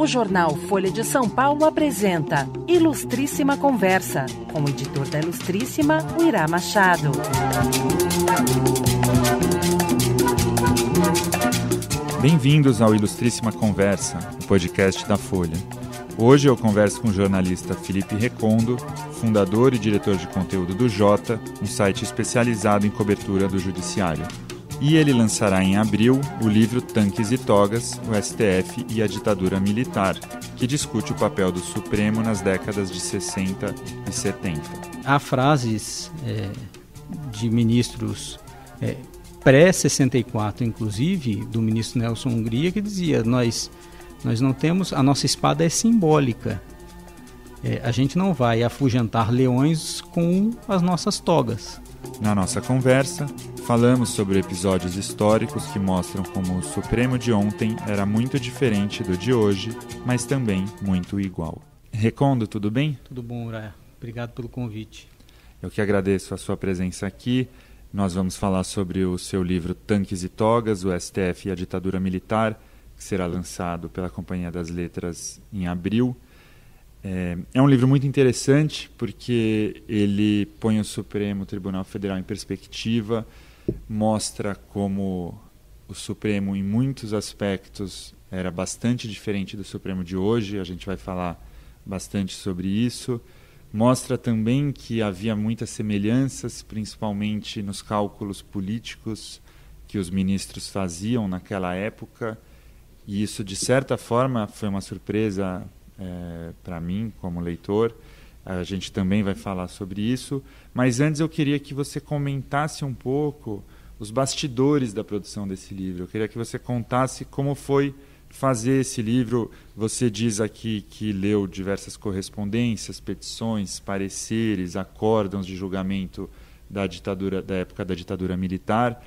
o jornal Folha de São Paulo apresenta Ilustríssima Conversa, com o editor da Ilustríssima, o Irá Machado. Bem-vindos ao Ilustríssima Conversa, o podcast da Folha. Hoje eu converso com o jornalista Felipe Recondo, fundador e diretor de conteúdo do Jota, um site especializado em cobertura do judiciário e ele lançará em abril o livro Tanques e Togas, o STF e a Ditadura Militar, que discute o papel do Supremo nas décadas de 60 e 70. Há frases é, de ministros é, pré-64, inclusive, do ministro Nelson Hungria, que dizia: nós, nós não temos, a nossa espada é simbólica. É, a gente não vai afugentar leões com as nossas togas. Na nossa conversa, falamos sobre episódios históricos que mostram como o Supremo de ontem era muito diferente do de hoje, mas também muito igual. Recondo, tudo bem? Tudo bom, Uraia. Obrigado pelo convite. Eu que agradeço a sua presença aqui. Nós vamos falar sobre o seu livro Tanques e Togas, o STF e a Ditadura Militar, que será lançado pela Companhia das Letras em abril. É, é um livro muito interessante porque ele põe o Supremo Tribunal Federal em perspectiva, mostra como o Supremo, em muitos aspectos, era bastante diferente do Supremo de hoje. A gente vai falar bastante sobre isso. Mostra também que havia muitas semelhanças, principalmente nos cálculos políticos que os ministros faziam naquela época. E isso, de certa forma, foi uma surpresa é, eh, para mim como leitor. A gente também vai falar sobre isso, mas antes eu queria que você comentasse um pouco os bastidores da produção desse livro. Eu queria que você contasse como foi fazer esse livro. Você diz aqui que leu diversas correspondências, petições, pareceres, acórdãos de julgamento da ditadura da época da ditadura militar.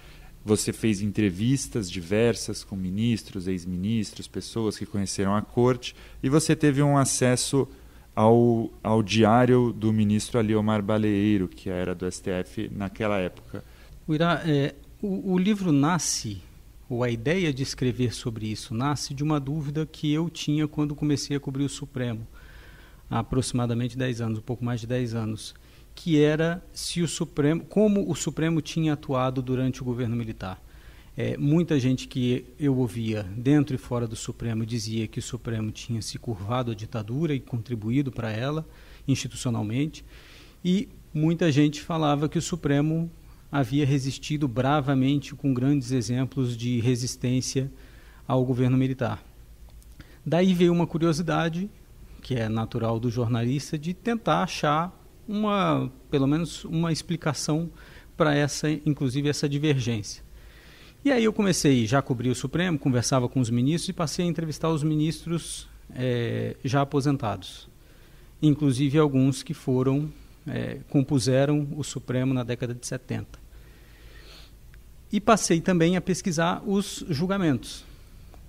Você fez entrevistas diversas com ministros, ex-ministros, pessoas que conheceram a corte, e você teve um acesso ao, ao diário do ministro Aliomar Baleeiro, que era do STF naquela época. Uirá, é, o, o livro nasce, ou a ideia de escrever sobre isso nasce de uma dúvida que eu tinha quando comecei a cobrir o Supremo, há aproximadamente 10 anos, um pouco mais de 10 anos que era se o Supremo, como o Supremo tinha atuado durante o governo militar. É, muita gente que eu ouvia dentro e fora do Supremo dizia que o Supremo tinha se curvado à ditadura e contribuído para ela institucionalmente, e muita gente falava que o Supremo havia resistido bravamente com grandes exemplos de resistência ao governo militar. Daí veio uma curiosidade, que é natural do jornalista, de tentar achar uma, pelo menos uma explicação para essa, inclusive essa divergência. E aí eu comecei, já cobri o Supremo, conversava com os ministros e passei a entrevistar os ministros é, já aposentados, inclusive alguns que foram é, compuseram o Supremo na década de 70. E passei também a pesquisar os julgamentos,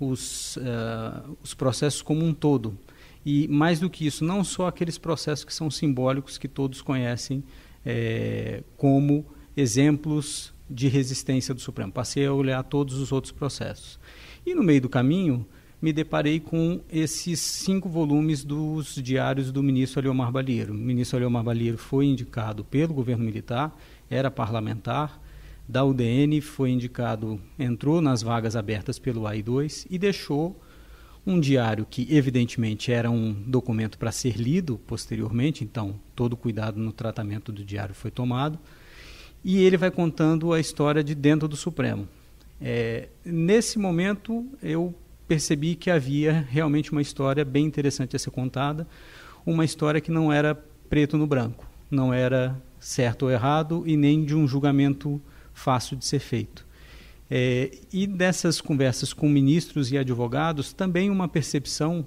os, uh, os processos como um todo e mais do que isso, não só aqueles processos que são simbólicos que todos conhecem é, como exemplos de resistência do Supremo. Passei a olhar todos os outros processos. E no meio do caminho, me deparei com esses cinco volumes dos diários do ministro Aliomar Balheiro. O ministro Aliomar Balheiro foi indicado pelo governo militar, era parlamentar, da UDN foi indicado, entrou nas vagas abertas pelo AI2 e deixou um diário que evidentemente era um documento para ser lido posteriormente, então todo cuidado no tratamento do diário foi tomado, e ele vai contando a história de dentro do Supremo. É, nesse momento eu percebi que havia realmente uma história bem interessante a ser contada, uma história que não era preto no branco, não era certo ou errado e nem de um julgamento fácil de ser feito. É, e dessas conversas com ministros e advogados, também uma percepção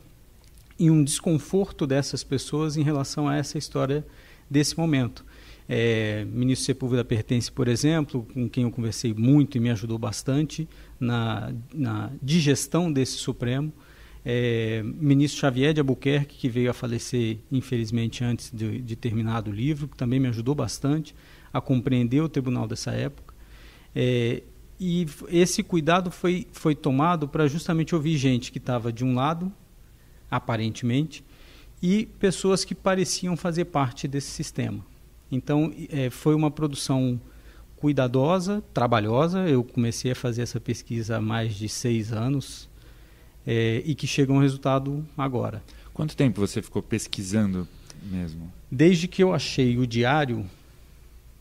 e um desconforto dessas pessoas em relação a essa história desse momento. É, ministro Sepúlveda pertence, por exemplo, com quem eu conversei muito e me ajudou bastante na, na digestão desse Supremo. É, ministro Xavier de Albuquerque, que veio a falecer, infelizmente, antes de, de terminado o livro, que também me ajudou bastante a compreender o tribunal dessa época. É, e esse cuidado foi, foi tomado para justamente ouvir gente que estava de um lado, aparentemente, e pessoas que pareciam fazer parte desse sistema. Então, é, foi uma produção cuidadosa, trabalhosa. Eu comecei a fazer essa pesquisa há mais de seis anos é, e que chega a um resultado agora. Quanto tempo você ficou pesquisando mesmo? Desde que eu achei o diário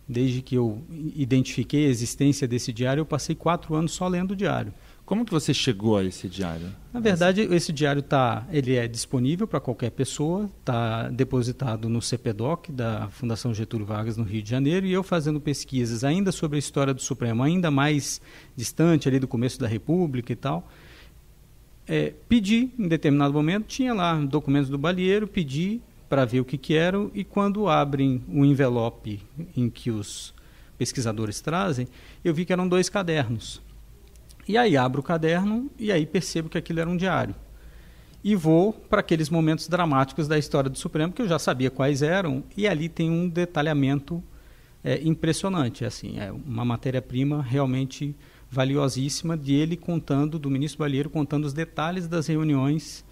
Desde que eu identifiquei a existência desse diário, eu passei quatro anos só lendo o diário. Como que você chegou a esse diário? Na verdade, esse diário tá, ele é disponível para qualquer pessoa, está depositado no CPDOC da Fundação Getúlio Vargas no Rio de Janeiro e eu fazendo pesquisas ainda sobre a história do Supremo, ainda mais distante ali do começo da República e tal. É, pedi em determinado momento, tinha lá documentos do Balieiro, pedi para ver o que, que eram e quando abrem o envelope em que os pesquisadores trazem, eu vi que eram dois cadernos. E aí abro o caderno e aí percebo que aquilo era um diário. E vou para aqueles momentos dramáticos da história do Supremo, que eu já sabia quais eram, e ali tem um detalhamento é, impressionante. Assim, é uma matéria-prima realmente valiosíssima de ele contando, do ministro Balheiro, contando os detalhes das reuniões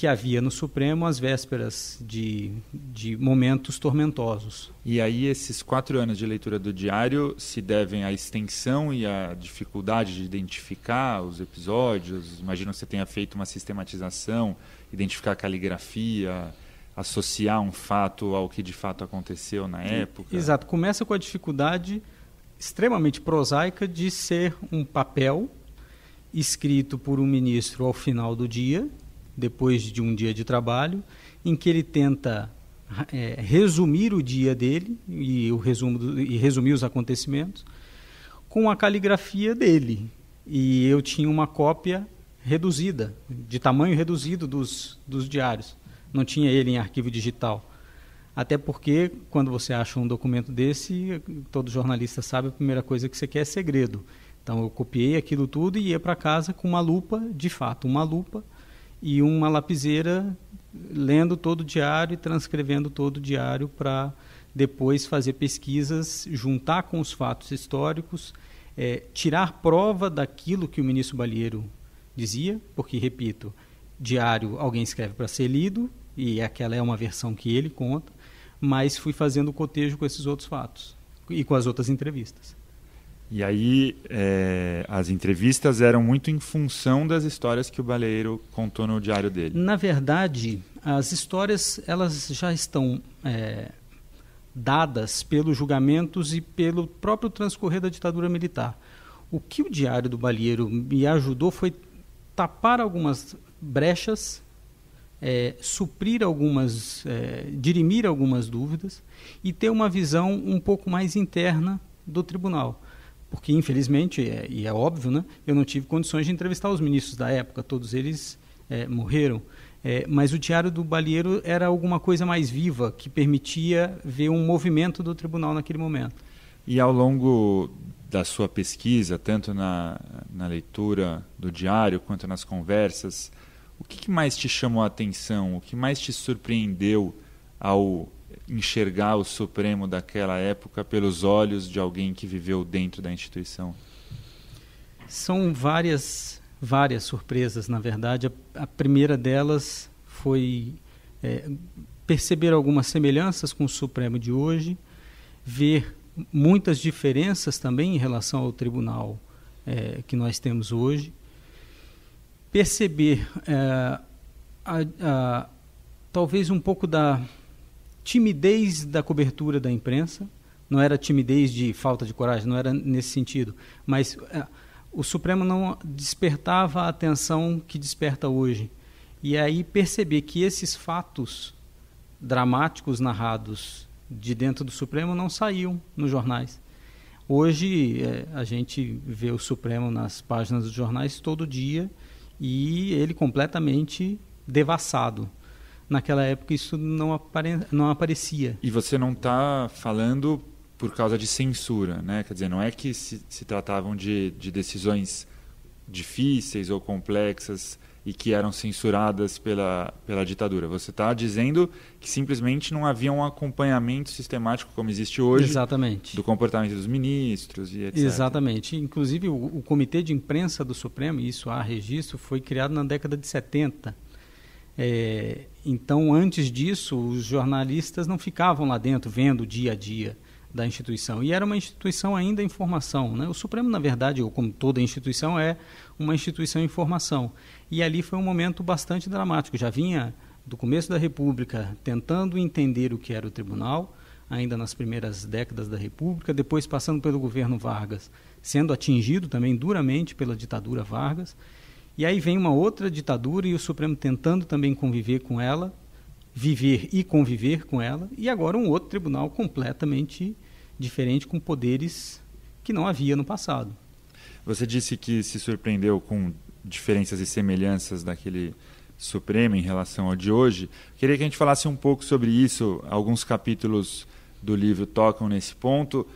que havia no Supremo às vésperas de, de momentos tormentosos. E aí, esses quatro anos de leitura do diário se devem à extensão e à dificuldade de identificar os episódios? Imagino que você tenha feito uma sistematização, identificar a caligrafia, associar um fato ao que de fato aconteceu na época. Exato. Começa com a dificuldade extremamente prosaica de ser um papel escrito por um ministro ao final do dia depois de um dia de trabalho, em que ele tenta é, resumir o dia dele e, o resumo do, e resumir os acontecimentos com a caligrafia dele. E eu tinha uma cópia reduzida, de tamanho reduzido dos, dos diários. Não tinha ele em arquivo digital. Até porque, quando você acha um documento desse, todo jornalista sabe a primeira coisa que você quer é segredo. Então, eu copiei aquilo tudo e ia para casa com uma lupa, de fato, uma lupa, e uma lapiseira lendo todo o diário e transcrevendo todo o diário para depois fazer pesquisas, juntar com os fatos históricos, é, tirar prova daquilo que o ministro Balheiro dizia, porque, repito, diário alguém escreve para ser lido, e aquela é uma versão que ele conta, mas fui fazendo o cotejo com esses outros fatos e com as outras entrevistas. E aí é, as entrevistas eram muito em função das histórias que o baleeiro contou no diário dele. Na verdade, as histórias elas já estão é, dadas pelos julgamentos e pelo próprio transcorrer da ditadura militar. O que o diário do baleeiro me ajudou foi tapar algumas brechas é, suprir algumas, é, dirimir algumas dúvidas e ter uma visão um pouco mais interna do tribunal porque infelizmente, é, e é óbvio, né, eu não tive condições de entrevistar os ministros da época, todos eles é, morreram. É, mas o Diário do Balieiro era alguma coisa mais viva, que permitia ver um movimento do tribunal naquele momento. E ao longo da sua pesquisa, tanto na, na leitura do diário quanto nas conversas, o que, que mais te chamou a atenção? O que mais te surpreendeu ao enxergar o Supremo daquela época pelos olhos de alguém que viveu dentro da instituição? São várias, várias surpresas, na verdade. A, a primeira delas foi é, perceber algumas semelhanças com o Supremo de hoje, ver muitas diferenças também em relação ao tribunal é, que nós temos hoje, perceber é, a, a, talvez um pouco da timidez da cobertura da imprensa, não era timidez de falta de coragem, não era nesse sentido, mas é, o Supremo não despertava a atenção que desperta hoje. E aí perceber que esses fatos dramáticos narrados de dentro do Supremo não saíam nos jornais. Hoje é, a gente vê o Supremo nas páginas dos jornais todo dia e ele completamente devassado naquela época isso não, apare, não aparecia. E você não está falando por causa de censura, né? Quer dizer, não é que se, se tratavam de, de decisões difíceis ou complexas e que eram censuradas pela, pela ditadura. Você está dizendo que simplesmente não havia um acompanhamento sistemático como existe hoje Exatamente. do comportamento dos ministros e etc. Exatamente. Inclusive, o, o Comitê de Imprensa do Supremo, isso há registro, foi criado na década de 70 é, então, antes disso, os jornalistas não ficavam lá dentro vendo o dia a dia da instituição. E era uma instituição ainda em formação. Né? O Supremo, na verdade, ou como toda instituição, é uma instituição em formação. E ali foi um momento bastante dramático. Já vinha do começo da República tentando entender o que era o tribunal, ainda nas primeiras décadas da República, depois passando pelo governo Vargas, sendo atingido também duramente pela ditadura Vargas e aí vem uma outra ditadura e o Supremo tentando também conviver com ela, viver e conviver com ela, e agora um outro tribunal completamente diferente, com poderes que não havia no passado. Você disse que se surpreendeu com diferenças e semelhanças daquele Supremo em relação ao de hoje. Queria que a gente falasse um pouco sobre isso. Alguns capítulos do livro tocam nesse ponto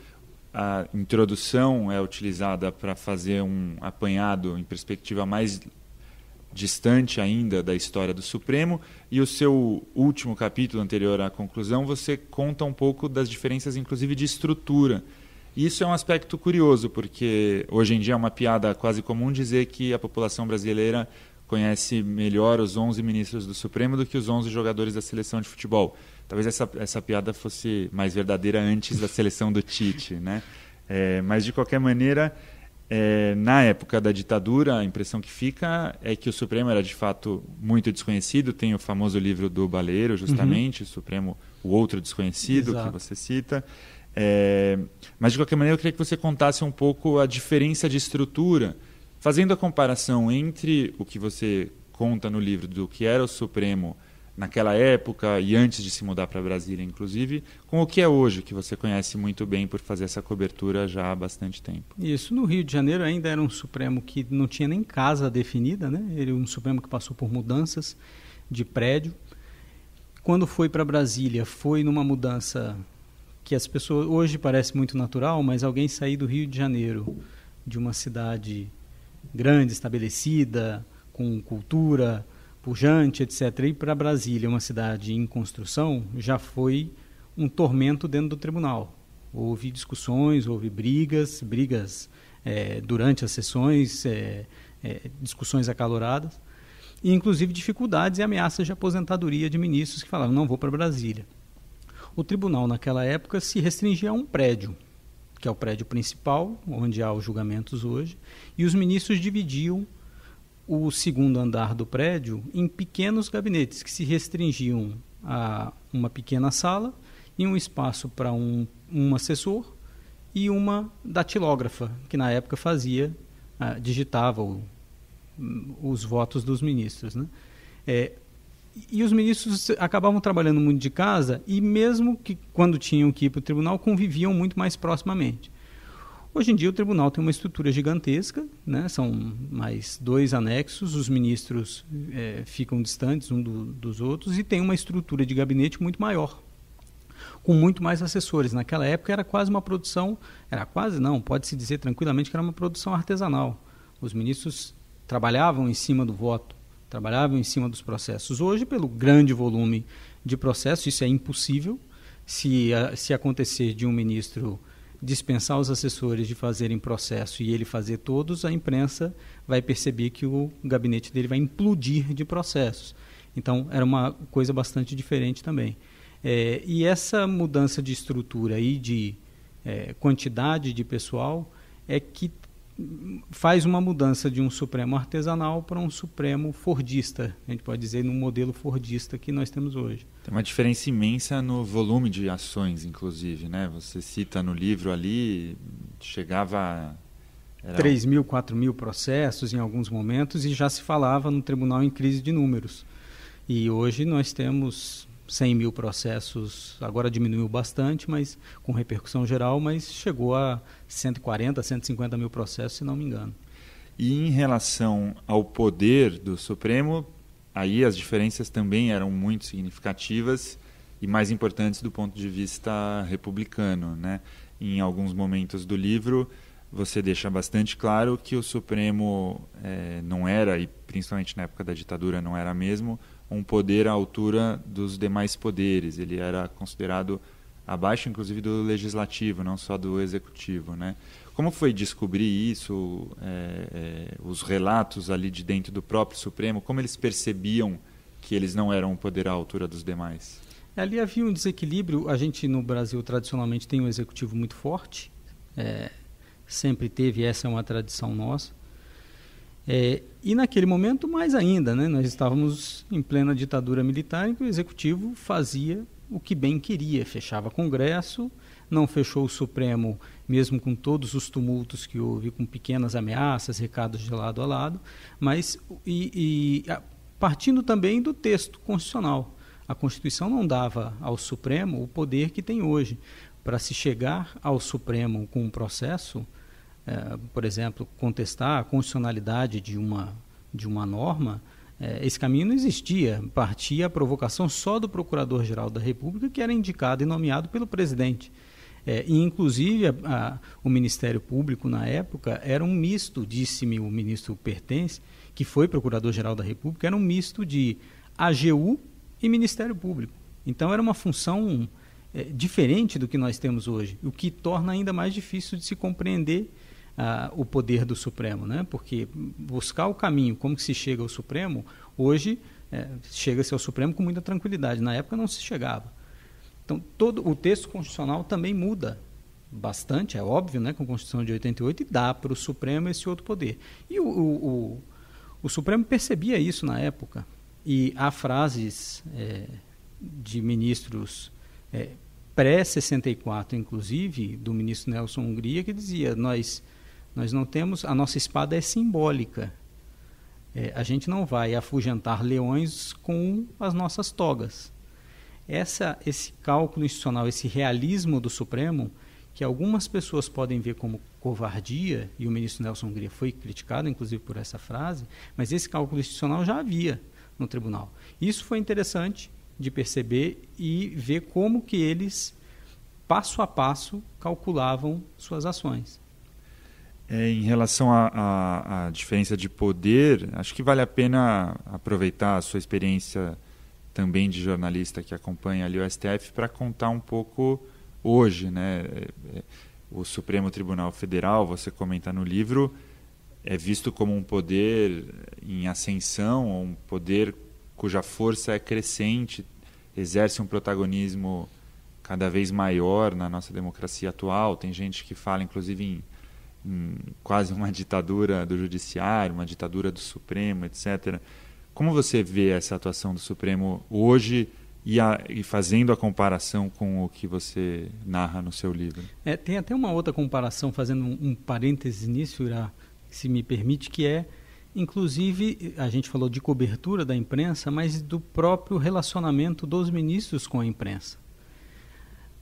a introdução é utilizada para fazer um apanhado em perspectiva mais distante ainda da história do Supremo e o seu último capítulo anterior à conclusão você conta um pouco das diferenças inclusive de estrutura. E isso é um aspecto curioso porque hoje em dia é uma piada quase comum dizer que a população brasileira conhece melhor os 11 ministros do Supremo do que os 11 jogadores da seleção de futebol. Talvez essa, essa piada fosse mais verdadeira antes da seleção do Tite, né? É, mas de qualquer maneira, é, na época da ditadura, a impressão que fica é que o Supremo era de fato muito desconhecido. Tem o famoso livro do Baleiro, justamente, uhum. o Supremo, o outro desconhecido Exato. que você cita. É, mas de qualquer maneira, eu queria que você contasse um pouco a diferença de estrutura, fazendo a comparação entre o que você conta no livro do que era o Supremo naquela época e antes de se mudar para Brasília, inclusive, com o que é hoje, que você conhece muito bem por fazer essa cobertura já há bastante tempo. Isso, no Rio de Janeiro ainda era um Supremo que não tinha nem casa definida, né? Ele um Supremo que passou por mudanças de prédio. Quando foi para Brasília, foi numa mudança que as pessoas hoje parece muito natural, mas alguém sair do Rio de Janeiro, de uma cidade grande, estabelecida, com cultura, pujante, etc., ir para Brasília, uma cidade em construção, já foi um tormento dentro do tribunal. Houve discussões, houve brigas, brigas é, durante as sessões, é, é, discussões acaloradas, e inclusive dificuldades e ameaças de aposentadoria de ministros que falavam: não vou para Brasília. O tribunal, naquela época, se restringia a um prédio, que é o prédio principal, onde há os julgamentos hoje, e os ministros dividiam o segundo andar do prédio em pequenos gabinetes que se restringiam a uma pequena sala e um espaço para um, um assessor e uma datilógrafa, que na época fazia, ah, digitava o, hum, os votos dos ministros. Né? É, e os ministros acabavam trabalhando muito de casa e mesmo que quando tinham que ir para o tribunal conviviam muito mais proximamente. Hoje em dia o tribunal tem uma estrutura gigantesca, né? são mais dois anexos, os ministros é, ficam distantes um do, dos outros e tem uma estrutura de gabinete muito maior, com muito mais assessores. Naquela época era quase uma produção, era quase não, pode-se dizer tranquilamente que era uma produção artesanal. Os ministros trabalhavam em cima do voto, trabalhavam em cima dos processos. Hoje, pelo grande volume de processos, isso é impossível. Se, se acontecer de um ministro dispensar os assessores de fazerem processo e ele fazer todos, a imprensa vai perceber que o gabinete dele vai implodir de processos. Então, era uma coisa bastante diferente também. É, e essa mudança de estrutura e de é, quantidade de pessoal é que faz uma mudança de um Supremo artesanal para um Supremo Fordista, a gente pode dizer, num modelo Fordista que nós temos hoje. Tem uma diferença imensa no volume de ações, inclusive, né? Você cita no livro ali, chegava... Era... 3 mil, 4 mil processos em alguns momentos e já se falava no tribunal em crise de números. E hoje nós temos 100 mil processos, agora diminuiu bastante, mas com repercussão geral, mas chegou a 140, 150 mil processos, se não me engano. E em relação ao poder do Supremo, aí as diferenças também eram muito significativas e mais importantes do ponto de vista republicano, né? Em alguns momentos do livro, você deixa bastante claro que o Supremo é, não era, e principalmente na época da ditadura não era mesmo, um poder à altura dos demais poderes. Ele era considerado abaixo inclusive do legislativo, não só do executivo, né? Como foi descobrir isso, é, é, os relatos ali de dentro do próprio Supremo, como eles percebiam que eles não eram um poder à altura dos demais? Ali havia um desequilíbrio. A gente no Brasil tradicionalmente tem um executivo muito forte, é, sempre teve, essa é uma tradição nossa. É, e naquele momento, mais ainda, né? nós estávamos em plena ditadura militar em que o executivo fazia o que bem queria, fechava Congresso, não fechou o Supremo, mesmo com todos os tumultos que houve, com pequenas ameaças, recados de lado a lado, mas e, e a, partindo também do texto constitucional. A Constituição não dava ao Supremo o poder que tem hoje. Para se chegar ao Supremo com um processo, eh, por exemplo, contestar a constitucionalidade de uma, de uma norma, é, esse caminho não existia, partia a provocação só do Procurador-Geral da República, que era indicado e nomeado pelo presidente. É, e, inclusive, a, a, o Ministério Público, na época, era um misto, disse-me o ministro Pertence, que foi Procurador-Geral da República, era um misto de AGU e Ministério Público. Então, era uma função é, diferente do que nós temos hoje, o que torna ainda mais difícil de se compreender o poder do Supremo, né? Porque buscar o caminho, como que se chega ao Supremo, hoje é, chega-se ao Supremo com muita tranquilidade. Na época não se chegava. Então todo o texto constitucional também muda bastante, é óbvio, né? Com a Constituição de 88 e dá para o Supremo esse outro poder. E o, o, o, o Supremo percebia isso na época e há frases é, de ministros é, pré-64, inclusive, do ministro Nelson Hungria, que dizia: nós nós não temos, a nossa espada é simbólica. É, a gente não vai afugentar leões com as nossas togas. Essa, esse cálculo institucional, esse realismo do Supremo, que algumas pessoas podem ver como covardia, e o ministro Nelson Hungria foi criticado, inclusive, por essa frase, mas esse cálculo institucional já havia no tribunal. Isso foi interessante de perceber e ver como que eles, passo a passo, calculavam suas ações. É, em relação à diferença de poder, acho que vale a pena aproveitar a sua experiência também de jornalista que acompanha ali o STF para contar um pouco hoje, né? É, é, o Supremo Tribunal Federal, você comenta no livro, é visto como um poder em ascensão, um poder cuja força é crescente, exerce um protagonismo cada vez maior na nossa democracia atual. Tem gente que fala, inclusive, em quase uma ditadura do judiciário, uma ditadura do Supremo, etc. Como você vê essa atuação do Supremo hoje e, a, e fazendo a comparação com o que você narra no seu livro? É, tem até uma outra comparação, fazendo um, um parênteses nisso, se me permite, que é, inclusive, a gente falou de cobertura da imprensa, mas do próprio relacionamento dos ministros com a imprensa.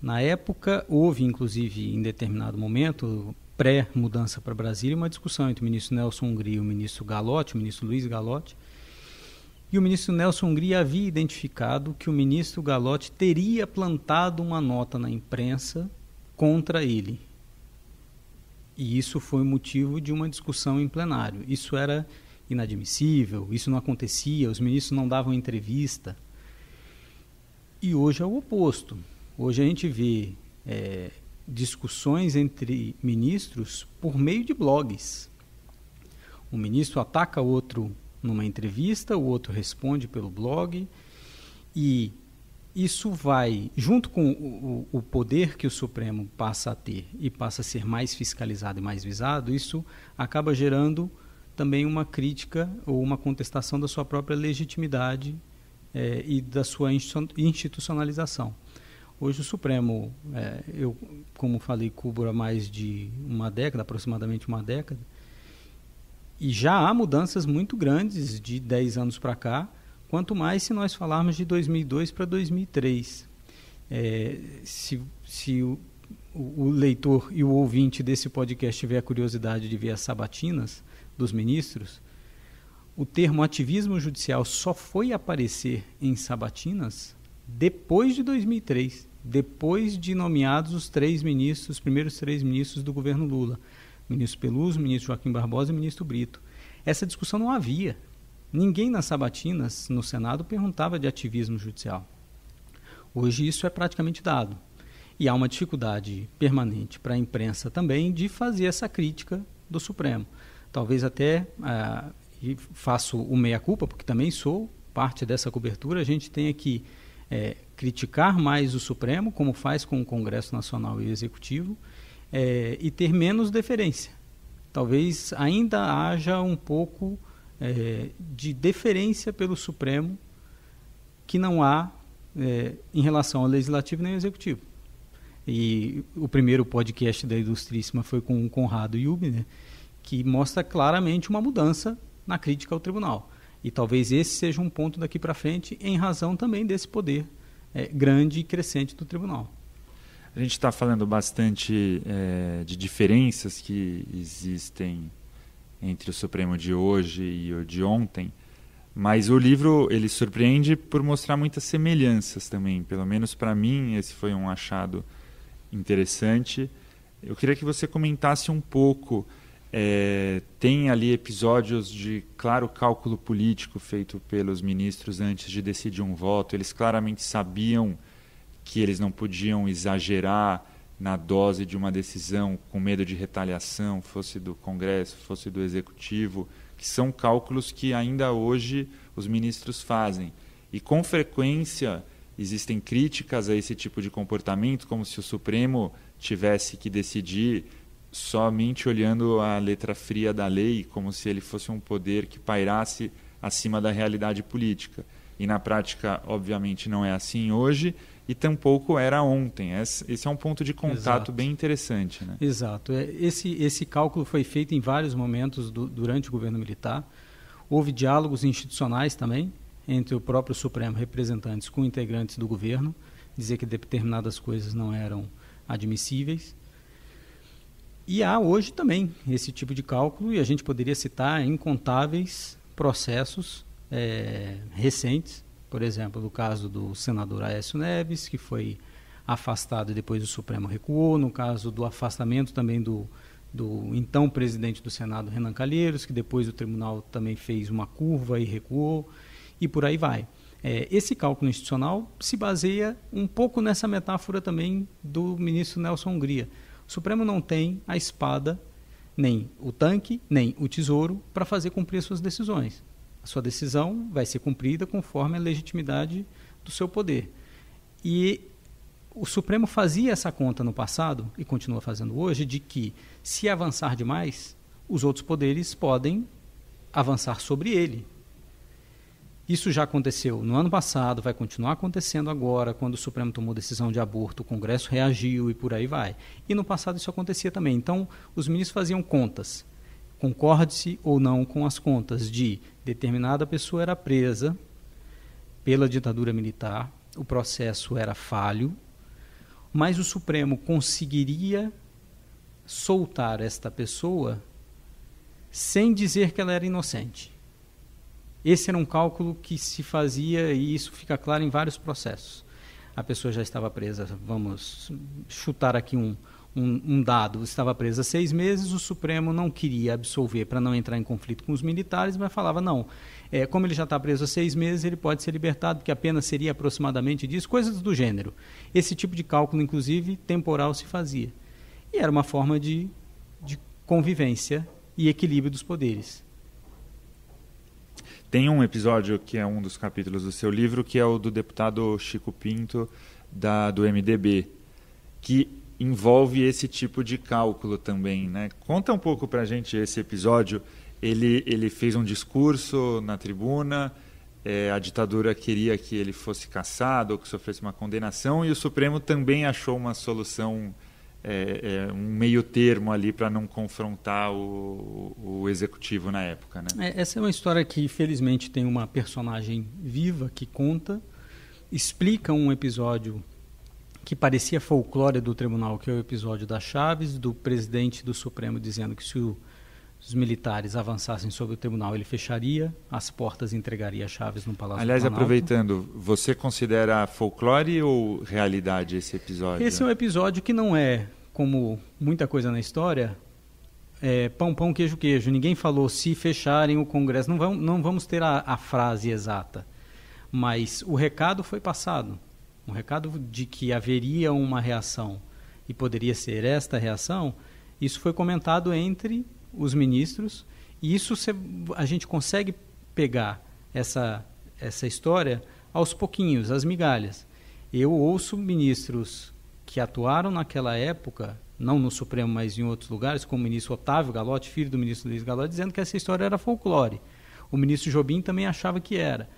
Na época, houve, inclusive, em determinado momento, pré-mudança para Brasília, uma discussão entre o ministro Nelson Hungria e o ministro Galotti, o ministro Luiz Galotti. E o ministro Nelson Hungria havia identificado que o ministro Galotti teria plantado uma nota na imprensa contra ele. E isso foi motivo de uma discussão em plenário. Isso era inadmissível, isso não acontecia, os ministros não davam entrevista. E hoje é o oposto. Hoje a gente vê é, discussões entre ministros por meio de blogs. Um ministro ataca outro numa entrevista, o outro responde pelo blog, e isso vai, junto com o, o, poder que o Supremo passa a ter e passa a ser mais fiscalizado e mais visado, isso acaba gerando também uma crítica ou uma contestação da sua própria legitimidade eh, e da sua institucionalização. Hoje o Supremo, é, eu como falei, cubra mais de uma década, aproximadamente uma década, e já há mudanças muito grandes de 10 anos para cá, quanto mais se nós falarmos de 2002 para 2003. É, se se o, o, o leitor e o ouvinte desse podcast tiver a curiosidade de ver as sabatinas dos ministros, o termo ativismo judicial só foi aparecer em sabatinas depois de 2003 depois de nomeados os três ministros, os primeiros três ministros do governo Lula, ministro Peluso, ministro Joaquim Barbosa e ministro Brito. Essa discussão não havia. Ninguém nas sabatinas no Senado perguntava de ativismo judicial. Hoje isso é praticamente dado. E há uma dificuldade permanente para a imprensa também de fazer essa crítica do Supremo. Talvez até, ah, faço o meia-culpa, porque também sou parte dessa cobertura, a gente tenha que é, criticar mais o Supremo, como faz com o Congresso Nacional e o Executivo, é, e ter menos deferência. Talvez ainda haja um pouco é, de deferência pelo Supremo que não há é, em relação ao Legislativo nem ao Executivo. E o primeiro podcast da Ilustríssima foi com o Conrado Yubi, né, que mostra claramente uma mudança na crítica ao tribunal. E talvez esse seja um ponto daqui para frente, em razão também desse poder é, grande e crescente do tribunal. A gente está falando bastante é, de diferenças que existem entre o Supremo de hoje e o de ontem, mas o livro ele surpreende por mostrar muitas semelhanças também. Pelo menos para mim esse foi um achado interessante. Eu queria que você comentasse um pouco é, tem ali episódios de claro cálculo político feito pelos ministros antes de decidir um voto. Eles claramente sabiam que eles não podiam exagerar na dose de uma decisão com medo de retaliação, fosse do Congresso, fosse do Executivo, que são cálculos que ainda hoje os ministros fazem. E com frequência existem críticas a esse tipo de comportamento, como se o Supremo tivesse que decidir somente olhando a letra fria da lei como se ele fosse um poder que pairasse acima da realidade política. E na prática, obviamente, não é assim hoje e tampouco era ontem. Esse é um ponto de contato Exato. bem interessante. Né? Exato. É, esse, esse cálculo foi feito em vários momentos do, durante o governo militar. Houve diálogos institucionais também entre o próprio Supremo representantes com integrantes do governo, dizer que determinadas coisas não eram admissíveis. E há hoje também esse tipo de cálculo, e a gente poderia citar incontáveis processos é, recentes, por exemplo, do caso do senador Aécio Neves, que foi afastado e depois o Supremo recuou, no caso do afastamento também do, do então presidente do Senado, Renan Calheiros, que depois o tribunal também fez uma curva e recuou, e por aí vai. É, esse cálculo institucional se baseia um pouco nessa metáfora também do ministro Nelson Hungria o Supremo não tem a espada, nem o tanque, nem o tesouro para fazer cumprir as suas decisões. A sua decisão vai ser cumprida conforme a legitimidade do seu poder. E o Supremo fazia essa conta no passado e continua fazendo hoje de que se avançar demais, os outros poderes podem avançar sobre ele. Isso já aconteceu no ano passado, vai continuar acontecendo agora, quando o Supremo tomou decisão de aborto, o Congresso reagiu e por aí vai. E no passado isso acontecia também. Então, os ministros faziam contas. Concorde-se ou não com as contas de determinada pessoa era presa pela ditadura militar, o processo era falho, mas o Supremo conseguiria soltar esta pessoa sem dizer que ela era inocente. Esse era um cálculo que se fazia e isso fica claro em vários processos. A pessoa já estava presa, vamos chutar aqui um, um, um dado, estava presa seis meses, o Supremo não queria absolver para não entrar em conflito com os militares, mas falava: não, é, como ele já está preso há seis meses, ele pode ser libertado, que a pena seria aproximadamente disso, coisas do gênero. Esse tipo de cálculo, inclusive, temporal se fazia. E era uma forma de, de convivência e equilíbrio dos poderes. Tem um episódio que é um dos capítulos do seu livro, que é o do deputado Chico Pinto, da, do MDB, que envolve esse tipo de cálculo também. Né? Conta um pouco para a gente esse episódio. Ele, ele fez um discurso na tribuna, é, a ditadura queria que ele fosse caçado ou que sofresse uma condenação, e o Supremo também achou uma solução é, é um meio termo ali para não confrontar o, o, executivo na época. Né? É, essa é uma história que, felizmente, tem uma personagem viva que conta, explica um episódio que parecia folclore do tribunal, que é o episódio da Chaves, do presidente do Supremo dizendo que se o os militares avançassem sobre o tribunal, ele fecharia as portas e entregaria chaves no Palácio Aliás, aproveitando, você considera folclore ou realidade esse episódio? Esse é um episódio que não é, como muita coisa na história, é, pão, pão, queijo, queijo. Ninguém falou se fecharem o Congresso. Não, não vamos ter a, a frase exata, mas o recado foi passado. Um recado de que haveria uma reação e poderia ser esta reação, isso foi comentado entre os ministros, e isso a gente consegue pegar essa, essa história aos pouquinhos, as migalhas. Eu ouço ministros que atuaram naquela época, não no Supremo, mas em outros lugares, como o ministro Otávio Galotti, filho do ministro Luiz Galotti, dizendo que essa história era folclore. O ministro Jobim também achava que era.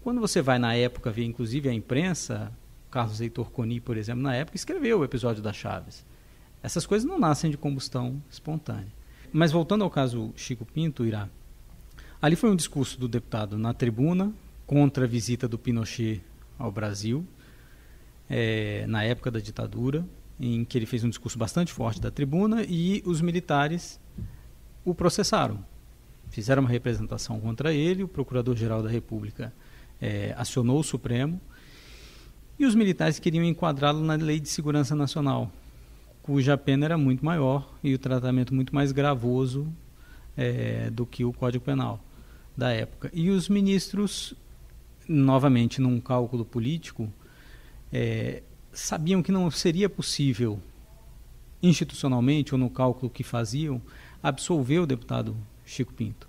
Quando você vai na época ver, inclusive, a imprensa, Carlos Heitor Coni, por exemplo, na época, escreveu o episódio da Chaves. Essas coisas não nascem de combustão espontânea. Mas voltando ao caso Chico Pinto, Irá, ali foi um discurso do deputado na tribuna contra a visita do Pinochet ao Brasil, é, na época da ditadura, em que ele fez um discurso bastante forte da tribuna e os militares o processaram. Fizeram uma representação contra ele, o Procurador-Geral da República é, acionou o Supremo e os militares queriam enquadrá-lo na Lei de Segurança Nacional, cuja pena era muito maior e o tratamento muito mais gravoso é, do que o Código Penal da época. E os ministros, novamente num cálculo político, é, sabiam que não seria possível, institucionalmente ou no cálculo que faziam, absolver o deputado Chico Pinto.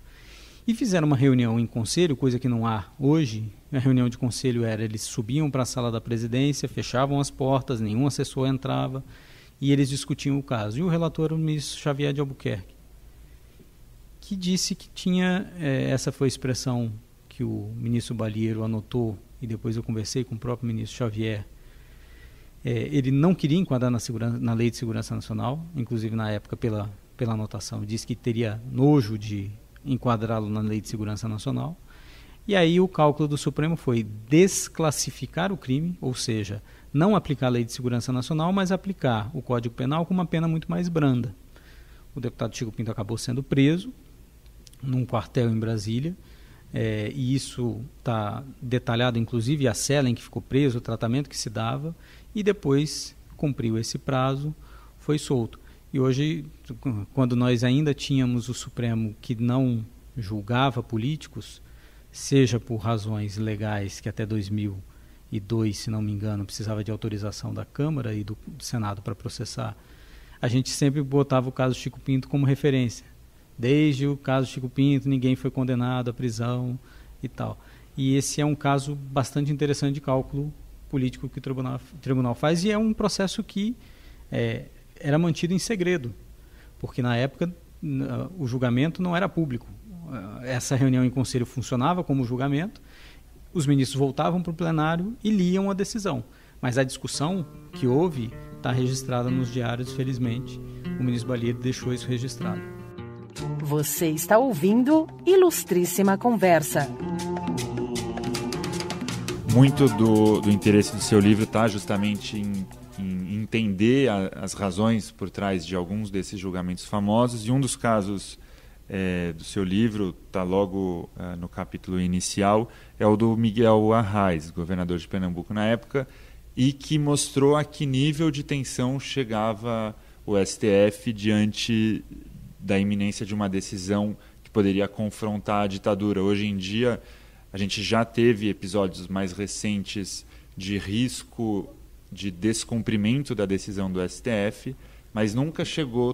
E fizeram uma reunião em conselho, coisa que não há hoje. A reunião de conselho era: eles subiam para a sala da presidência, fechavam as portas, nenhum assessor entrava e eles discutiam o caso. E o relator, o ministro Xavier de Albuquerque, que disse que tinha, eh, essa foi a expressão que o ministro Balieiro anotou, e depois eu conversei com o próprio ministro Xavier, eh, ele não queria enquadrar na, na, Lei de Segurança Nacional, inclusive na época pela, pela anotação, disse que teria nojo de enquadrá-lo na Lei de Segurança Nacional. E aí o cálculo do Supremo foi desclassificar o crime, ou seja, não aplicar a Lei de Segurança Nacional, mas aplicar o Código Penal com uma pena muito mais branda. O deputado Chico Pinto acabou sendo preso num quartel em Brasília, é, e isso está detalhado, inclusive, a cela em que ficou preso, o tratamento que se dava, e depois cumpriu esse prazo, foi solto. E hoje, quando nós ainda tínhamos o Supremo que não julgava políticos, seja por razões legais que até 2000 e dois, se não me engano, precisava de autorização da Câmara e do, do Senado para processar, a gente sempre botava o caso Chico Pinto como referência. Desde o caso Chico Pinto, ninguém foi condenado à prisão e tal. E esse é um caso bastante interessante de cálculo político que o tribunal, o tribunal faz, e é um processo que é, era mantido em segredo, porque na época o julgamento não era público. Essa reunião em conselho funcionava como julgamento, os ministros voltavam para o plenário e liam a decisão. Mas a discussão que houve está registrada nos diários, felizmente. O ministro Balieiro deixou isso registrado. Você está ouvindo Ilustríssima Conversa. Muito do, do interesse do seu livro está justamente em, em entender a, as razões por trás de alguns desses julgamentos famosos. E um dos casos é, do seu livro, está logo é, no capítulo inicial, é o do Miguel Arraes, governador de Pernambuco na época, e que mostrou a que nível de tensão chegava o STF diante da iminência de uma decisão que poderia confrontar a ditadura. Hoje em dia, a gente já teve episódios mais recentes de risco de descumprimento da decisão do STF, mas nunca chegou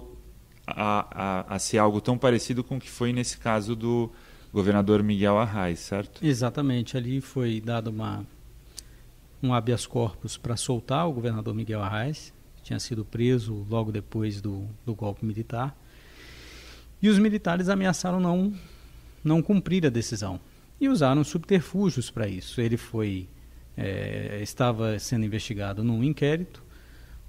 a, a, a ser algo tão parecido com o que foi nesse caso do governador Miguel Arraes, certo? Exatamente. Ali foi dado uma, um habeas corpus para soltar o governador Miguel Arraes, que tinha sido preso logo depois do, do golpe militar. E os militares ameaçaram não, não cumprir a decisão. E usaram subterfúgios para isso. Ele foi é, estava sendo investigado num inquérito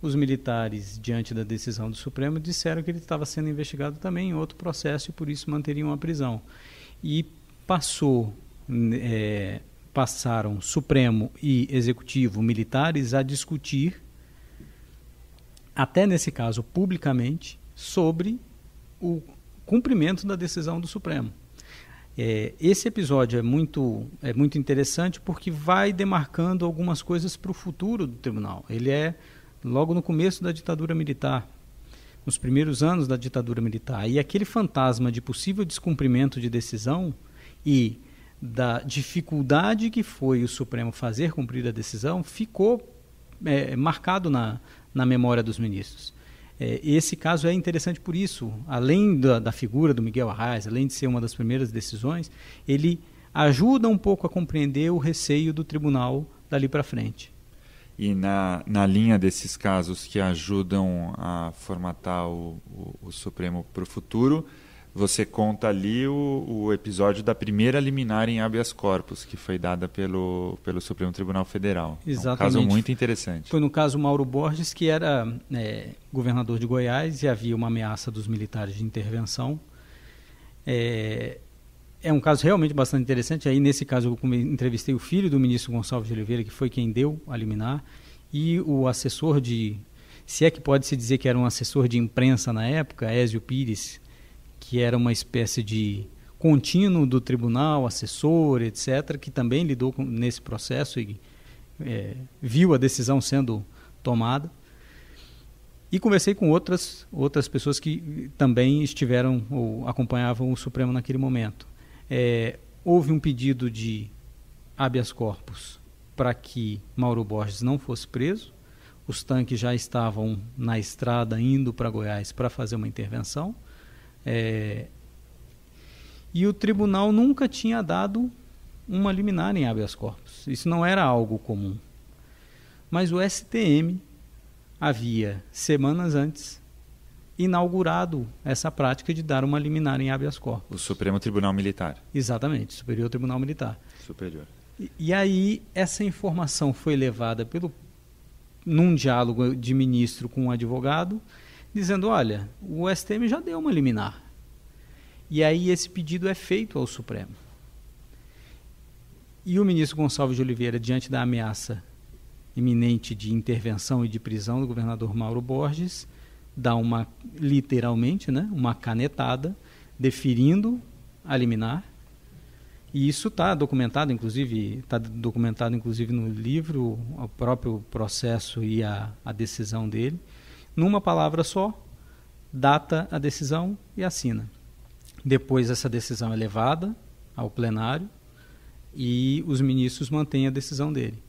os militares, diante da decisão do Supremo, disseram que ele estava sendo investigado também em outro processo e por isso manteriam a prisão. E passou, é, passaram Supremo e Executivo militares a discutir, até nesse caso publicamente, sobre o cumprimento da decisão do Supremo. É, esse episódio é muito, é muito interessante porque vai demarcando algumas coisas para o futuro do tribunal. Ele é logo no começo da ditadura militar, nos primeiros anos da ditadura militar. E aquele fantasma de possível descumprimento de decisão e da dificuldade que foi o Supremo fazer cumprir a decisão ficou é, marcado na, na memória dos ministros. É, esse caso é interessante por isso, além da, da figura do Miguel Arraes, além de ser uma das primeiras decisões, ele ajuda um pouco a compreender o receio do tribunal dali para frente. E na, na linha desses casos que ajudam a formatar o, o, o Supremo para o futuro, você conta ali o, o, episódio da primeira liminar em habeas corpus, que foi dada pelo, pelo Supremo Tribunal Federal. Exatamente. É um caso muito interessante. Foi no caso Mauro Borges, que era é, governador de Goiás e havia uma ameaça dos militares de intervenção. É, é um caso realmente bastante interessante. Aí, nesse caso, eu entrevistei o filho do ministro Gonçalves de Oliveira, que foi quem deu a liminar, e o assessor de. Se é que pode se dizer que era um assessor de imprensa na época, Ézio Pires, que era uma espécie de contínuo do tribunal, assessor, etc., que também lidou com, nesse processo e é, viu a decisão sendo tomada. E conversei com outras, outras pessoas que também estiveram ou acompanhavam o Supremo naquele momento. É, houve um pedido de habeas corpus para que Mauro Borges não fosse preso. Os tanques já estavam na estrada indo para Goiás para fazer uma intervenção. É, e o tribunal nunca tinha dado uma liminar em habeas corpus. Isso não era algo comum. Mas o STM havia semanas antes inaugurado essa prática de dar uma liminar em habeas corpus. O Supremo Tribunal Militar. Exatamente, Superior Tribunal Militar. Superior. E, e aí essa informação foi levada pelo num diálogo de ministro com um advogado, dizendo, olha, o STM já deu uma liminar. E aí esse pedido é feito ao Supremo. E o ministro Gonçalves de Oliveira, diante da ameaça iminente de intervenção e de prisão do governador Mauro Borges, dá uma, literalmente, né, uma canetada, deferindo a liminar. E isso está documentado, inclusive, está documentado inclusive no livro, o próprio processo e a, a decisão dele. Numa palavra só, data a decisão e assina. Depois essa decisão é levada ao plenário e os ministros mantêm a decisão dele.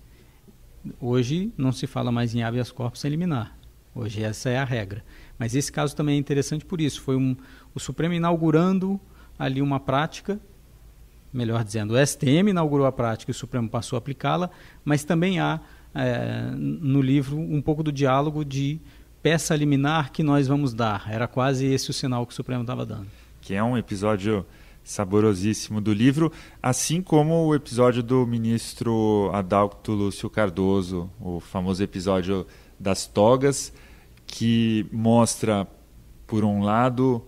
Hoje não se fala mais em habeas corpus sem liminar. Hoje essa é a regra. Mas esse caso também é interessante por isso. Foi um, o Supremo inaugurando ali uma prática, melhor dizendo, o STM inaugurou a prática e o Supremo passou a aplicá-la, mas também há é, no livro um pouco do diálogo de peça liminar que nós vamos dar. Era quase esse o sinal que o Supremo estava dando. Que é um episódio saborosíssimo do livro, assim como o episódio do ministro Adalto Lúcio Cardoso, o famoso episódio das togas, que mostra, por um lado,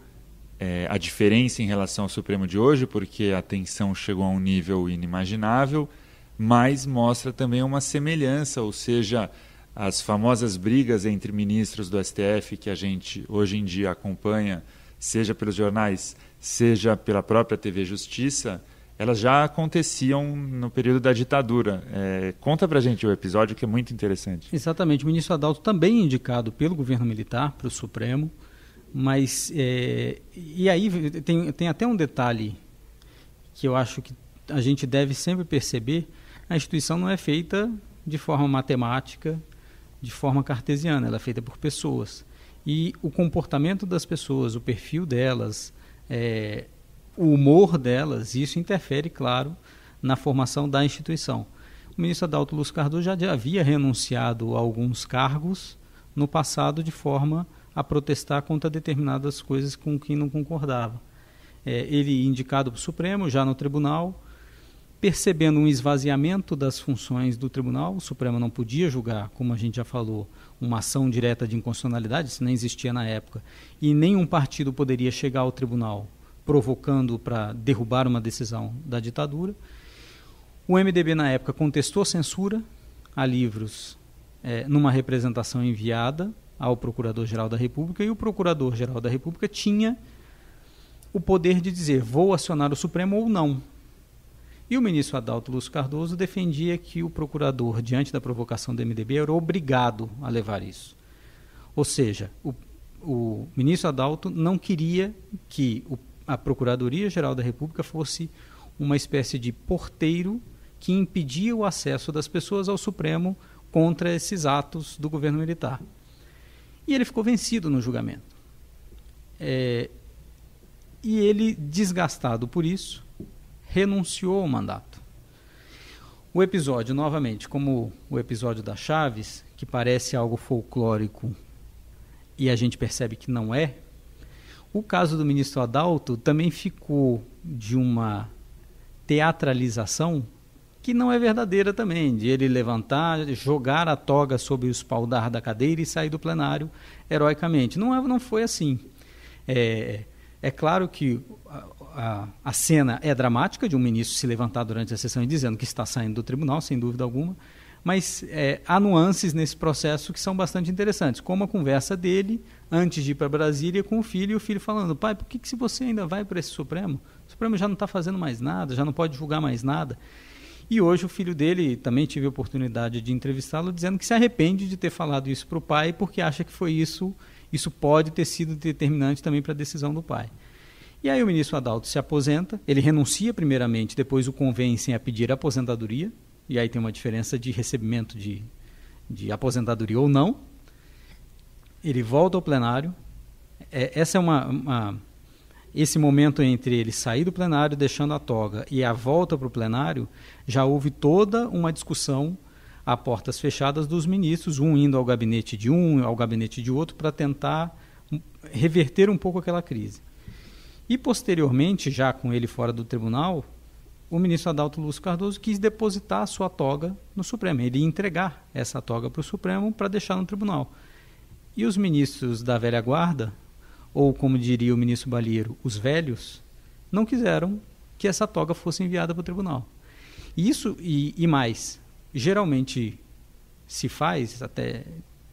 é, a diferença em relação ao Supremo de hoje, porque a tensão chegou a um nível inimaginável, mas mostra também uma semelhança, ou seja, as famosas brigas entre ministros do STF que a gente hoje em dia acompanha, seja pelos jornais, seja pela própria TV Justiça, elas já aconteciam no período da ditadura. É, conta para gente o episódio que é muito interessante. Exatamente. O ministro Adalto também é indicado pelo governo militar para o Supremo, mas é, e aí tem, tem até um detalhe que eu acho que a gente deve sempre perceber: a instituição não é feita de forma matemática, de forma cartesiana. Ela é feita por pessoas e o comportamento das pessoas, o perfil delas. É, o humor delas, isso interfere, claro, na formação da instituição. O ministro Adalto Luz Cardoso já havia renunciado a alguns cargos no passado de forma a protestar contra determinadas coisas com quem não concordava. É, ele indicado para o Supremo, já no tribunal, percebendo um esvaziamento das funções do tribunal, o Supremo não podia julgar, como a gente já falou, uma ação direta de inconstitucionalidade, isso não existia na época, e nenhum partido poderia chegar ao tribunal provocando para derrubar uma decisão da ditadura. O MDB, na época, contestou a censura a livros é, numa representação enviada ao Procurador-Geral da República, e o Procurador-Geral da República tinha o poder de dizer vou acionar o Supremo ou não. E o ministro Adalto Lúcio Cardoso defendia que o procurador, diante da provocação do MDB, era obrigado a levar isso. Ou seja, o, o ministro Adalto não queria que o a Procuradoria-Geral da República fosse uma espécie de porteiro que impedia o acesso das pessoas ao Supremo contra esses atos do governo militar. E ele ficou vencido no julgamento. É, e ele, desgastado por isso, renunciou ao mandato. O episódio, novamente, como o episódio da Chaves, que parece algo folclórico e a gente percebe que não é, o caso do ministro Adalto também ficou de uma teatralização que não é verdadeira também, de ele levantar, jogar a toga sobre o espaldar da cadeira e sair do plenário heroicamente. Não, é, não foi assim. É, é claro que a, a, a, cena é dramática de um ministro se levantar durante a sessão e dizendo que está saindo do tribunal, sem dúvida alguma, mas é, há nuances nesse processo que são bastante interessantes, como a conversa dele antes de ir para Brasília com o filho, e o filho falando, pai, por que, que se você ainda vai para esse Supremo? O Supremo já não está fazendo mais nada, já não pode julgar mais nada. E hoje o filho dele, também tive a oportunidade de entrevistá-lo, dizendo que se arrepende de ter falado isso para o pai, porque acha que foi isso, isso pode ter sido determinante também para a decisão do pai. E aí o ministro Adalto se aposenta, ele renuncia primeiramente, depois o convencem a pedir a aposentadoria, e aí tem uma diferença de recebimento de, de aposentadoria ou não. Ele volta ao plenário. É, essa é uma, uma, esse momento entre ele sair do plenário, deixando a toga, e a volta para o plenário, já houve toda uma discussão a portas fechadas dos ministros, um indo ao gabinete de um, ao gabinete de outro, para tentar reverter um pouco aquela crise. E posteriormente, já com ele fora do tribunal, o ministro Adalto Lúcio Cardoso quis depositar a sua toga no Supremo. Ele ia entregar essa toga para o Supremo para deixar no tribunal. E os ministros da velha guarda, ou como diria o ministro Balheiro, os velhos, não quiseram que essa toga fosse enviada para o tribunal. isso e, e, mais, geralmente se faz, até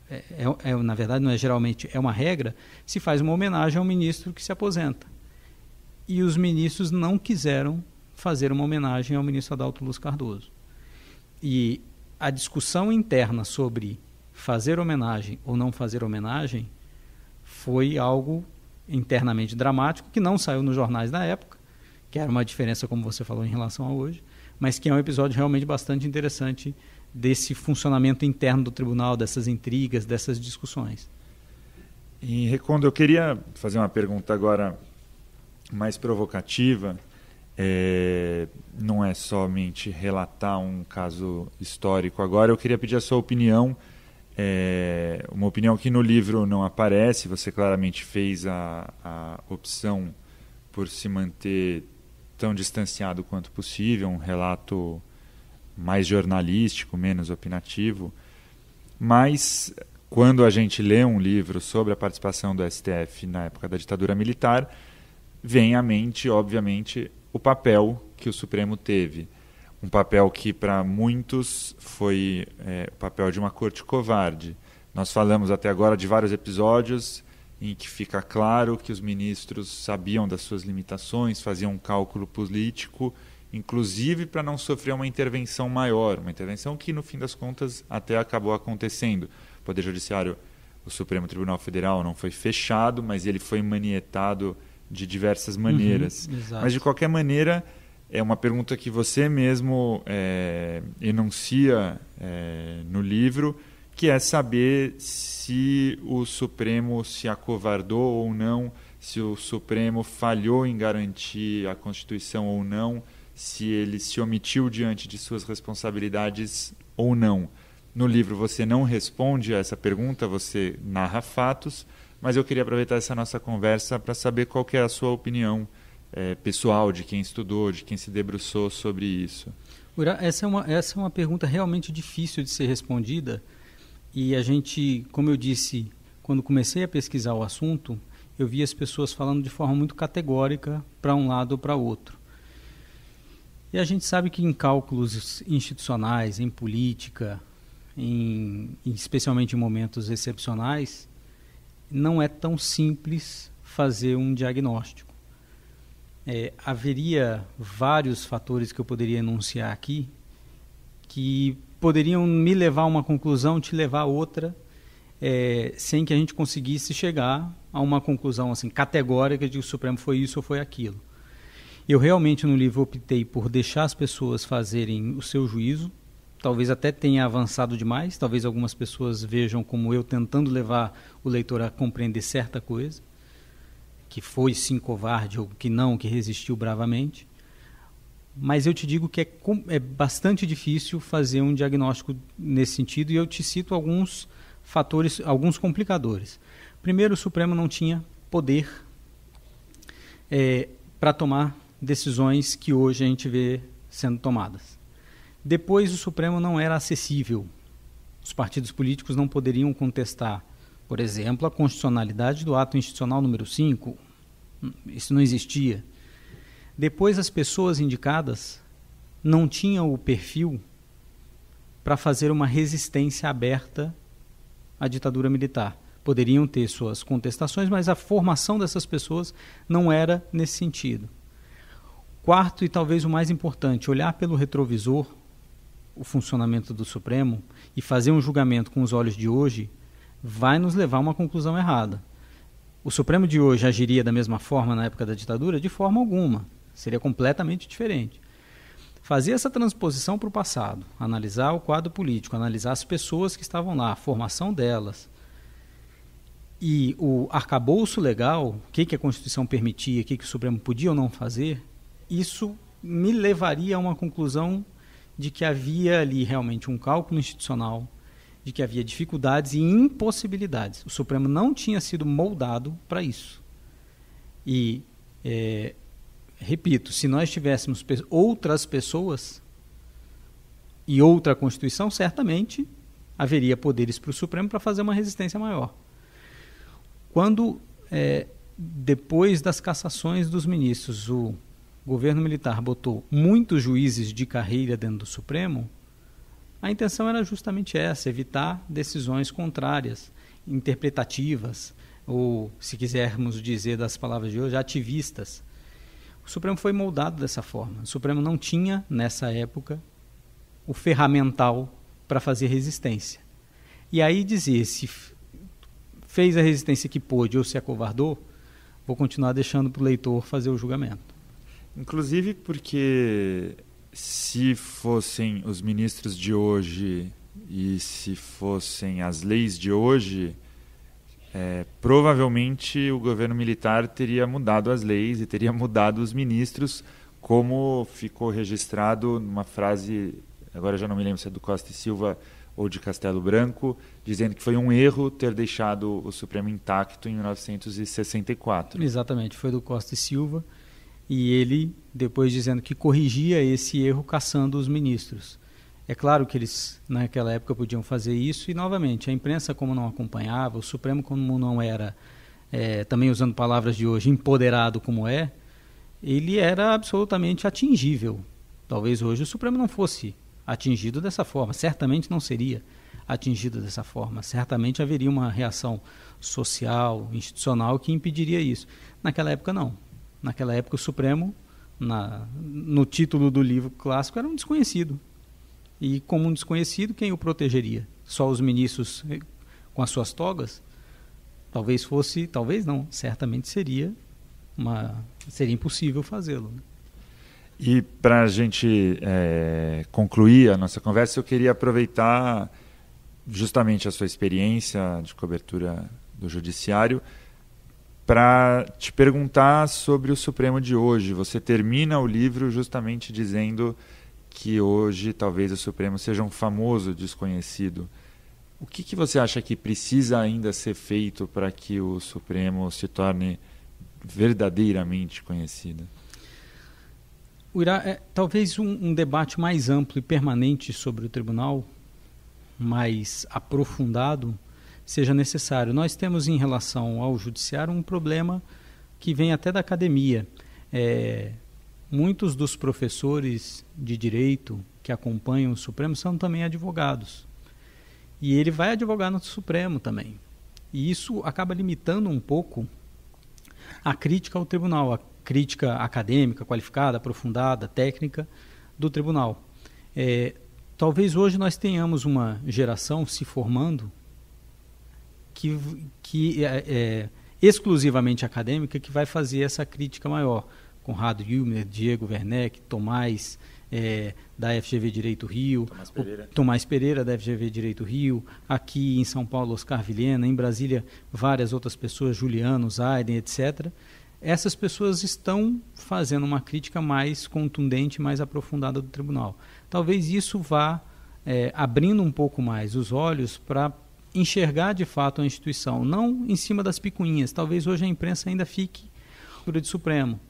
é, é, é, na verdade não é geralmente, é uma regra, se faz uma homenagem ao ministro que se aposenta. E os ministros não quiseram fazer uma homenagem ao ministro Adalto Luz Cardoso. E a discussão interna sobre fazer homenagem ou não fazer homenagem foi algo internamente dramático que não saiu nos jornais da época, que era uma diferença, como você falou, em relação a hoje, mas que é um episódio realmente bastante interessante desse funcionamento interno do tribunal, dessas intrigas, dessas discussões. E Recondo, eu queria fazer uma pergunta agora mais provocativa é, não é somente relatar um caso histórico. Agora, eu queria pedir a sua opinião, é, uma opinião que no livro não aparece, você claramente fez a, a opção por se manter tão distanciado quanto possível, um relato mais jornalístico, menos opinativo. Mas, quando a gente lê um livro sobre a participação do STF na época da ditadura militar, vem à mente, obviamente, o papel que o Supremo teve. Um papel que, para muitos, foi é, o papel de uma corte covarde. Nós falamos até agora de vários episódios em que fica claro que os ministros sabiam das suas limitações, faziam um cálculo político, inclusive para não sofrer uma intervenção maior, uma intervenção que, no fim das contas, até acabou acontecendo. O Poder Judiciário, o Supremo Tribunal Federal, não foi fechado, mas ele foi manietado de diversas maneiras. Uhum, Mas, de qualquer maneira, é uma pergunta que você mesmo é, enuncia é, no livro, que é saber se o Supremo se acovardou ou não, se o Supremo falhou em garantir a Constituição ou não, se ele se omitiu diante de suas responsabilidades ou não. No livro você não responde a essa pergunta, você narra fatos, mas eu queria aproveitar essa nossa conversa para saber qual é a sua opinião é, pessoal, de quem estudou, de quem se debruçou sobre isso. Ura, essa é, uma, essa é uma pergunta realmente difícil de ser respondida e a gente, como eu disse, quando comecei a pesquisar o assunto, eu vi as pessoas falando de forma muito categórica para um lado ou para outro. E a gente sabe que em cálculos institucionais, em política, em, especialmente em momentos excepcionais, não é tão simples fazer um diagnóstico. É, haveria vários fatores que eu poderia enunciar aqui que poderiam me levar a uma conclusão, te levar a outra, é, sem que a gente conseguisse chegar a uma conclusão assim categórica de que o Supremo foi isso ou foi aquilo. Eu realmente no livro optei por deixar as pessoas fazerem o seu juízo, talvez até tenha avançado demais, talvez algumas pessoas vejam como eu tentando levar o leitor a compreender certa coisa, que foi sim covarde ou que não, que resistiu bravamente. Mas eu te digo que é, é bastante difícil fazer um diagnóstico nesse sentido e eu te cito alguns fatores, alguns complicadores. Primeiro, o Supremo não tinha poder é, eh, para tomar decisões que hoje a gente vê sendo tomadas. Depois, o Supremo não era acessível. Os partidos políticos não poderiam contestar, por exemplo, a constitucionalidade do ato institucional número 5. Hum, isso não existia. Depois, as pessoas indicadas não tinham o perfil para fazer uma resistência aberta à ditadura militar. Poderiam ter suas contestações, mas a formação dessas pessoas não era nesse sentido. Quarto, e talvez o mais importante, olhar pelo retrovisor o funcionamento do Supremo e fazer um julgamento com os olhos de hoje vai nos levar a uma conclusão errada. O Supremo de hoje agiria da mesma forma na época da ditadura? De forma alguma. Seria completamente diferente. Fazer essa transposição para o passado, analisar o quadro político, analisar as pessoas que estavam lá, a formação delas, e o arcabouço legal, o que, que a Constituição permitia, o que, que o Supremo podia ou não fazer, isso me levaria a uma conclusão de que havia ali realmente um cálculo institucional, de que havia dificuldades e impossibilidades. O Supremo não tinha sido moldado para isso. E, é, repito, se nós tivéssemos pe outras pessoas e outra Constituição, certamente haveria poderes para o Supremo para fazer uma resistência maior. Quando, é, depois das cassações dos ministros, o o governo militar botou muitos juízes de carreira dentro do Supremo, a intenção era justamente essa, evitar decisões contrárias, interpretativas, ou, se quisermos dizer das palavras de hoje, ativistas. O Supremo foi moldado dessa forma. O Supremo não tinha, nessa época, o ferramental para fazer resistência. E aí dizer se fez a resistência que pôde ou se acovardou, vou continuar deixando para o leitor fazer o julgamento. Inclusive porque se fossem os ministros de hoje e se fossem as leis de hoje, é, provavelmente o governo militar teria mudado as leis e teria mudado os ministros, como ficou registrado numa frase, agora já não me lembro se é do Costa e Silva ou de Castelo Branco, dizendo que foi um erro ter deixado o Supremo intacto em 1964. Exatamente, foi do Costa e Silva e ele depois dizendo que corrigia esse erro caçando os ministros. É claro que eles naquela época podiam fazer isso e novamente a imprensa como não acompanhava, o Supremo como não era é, também usando palavras de hoje empoderado como é, ele era absolutamente atingível. Talvez hoje o Supremo não fosse atingido dessa forma, certamente não seria atingido dessa forma. Certamente haveria uma reação social, institucional que impediria isso. Naquela época não. Naquela época, o Supremo, na, no título do livro clássico, era um desconhecido. E, como um desconhecido, quem o protegeria? Só os ministros eh, com as suas togas? Talvez fosse, talvez não, certamente seria, uma, seria impossível fazê-lo. Né? E para a gente é, concluir a nossa conversa, eu queria aproveitar justamente a sua experiência de cobertura do judiciário para te perguntar sobre o Supremo de hoje. Você termina o livro justamente dizendo que hoje talvez o Supremo seja um famoso desconhecido. O que, que você acha que precisa ainda ser feito para que o Supremo se torne verdadeiramente conhecido? Uirá, é, talvez um, um debate mais amplo e permanente sobre o tribunal, mais aprofundado, seja necessário. Nós temos em relação ao judiciário um problema que vem até da academia. É, muitos dos professores de direito que acompanham o Supremo são também advogados. E ele vai advogar no Supremo também. E isso acaba limitando um pouco a crítica ao tribunal, a crítica acadêmica, qualificada, aprofundada, técnica do tribunal. É, talvez hoje nós tenhamos uma geração se formando que, que é, é, exclusivamente acadêmica que vai fazer essa crítica maior. Conrado Hilmer, Diego Werneck, Tomás é, da FGV Direito Rio, Tomás Pereira. Tomás Pereira. da FGV Direito Rio, aqui em São Paulo, Oscar Vilhena, em Brasília, várias outras pessoas, Juliano, Zaiden, etc. Essas pessoas estão fazendo uma crítica mais contundente, mais aprofundada do tribunal. Talvez isso vá é, abrindo um pouco mais os olhos para enxergar de fato a instituição, não em cima das picuinhas. Talvez hoje a imprensa ainda fique de Supremo,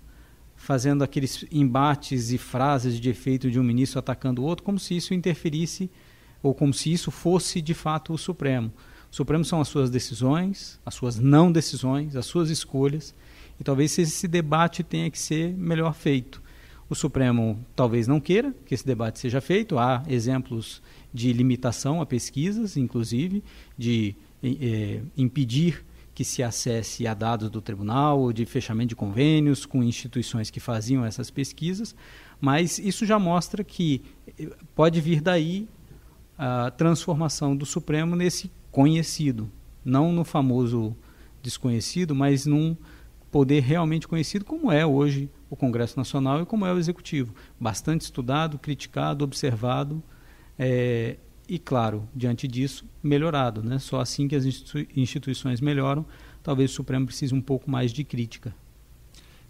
fazendo aqueles embates e frases de efeito de um ministro atacando o outro, como se isso interferisse ou como se isso fosse de fato o Supremo. O Supremo são as suas decisões, as suas não decisões, as suas escolhas, e talvez esse debate tenha que ser melhor feito. O Supremo talvez não queira que esse debate seja feito. Há exemplos de limitação a pesquisas, inclusive, de é, impedir que se acesse a dados do tribunal, de fechamento de convênios com instituições que faziam essas pesquisas, mas isso já mostra que é, pode vir daí a transformação do Supremo nesse conhecido, não no famoso desconhecido, mas num poder realmente conhecido, como é hoje o Congresso Nacional e como é o Executivo. Bastante estudado, criticado, observado é, e, claro, diante disso, melhorado. Né? Só assim que as instituições melhoram, talvez o Supremo precise um pouco mais de crítica.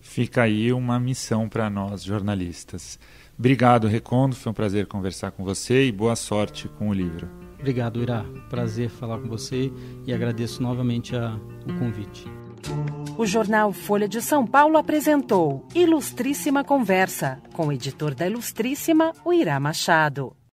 Fica aí uma missão para nós, jornalistas. Obrigado, Recondo. Foi um prazer conversar com você e boa sorte com o livro. Obrigado, Irá. Prazer falar com você e agradeço novamente a, o convite. O jornal Folha de São Paulo apresentou Ilustríssima Conversa, com o editor da Ilustríssima, o Irá Machado.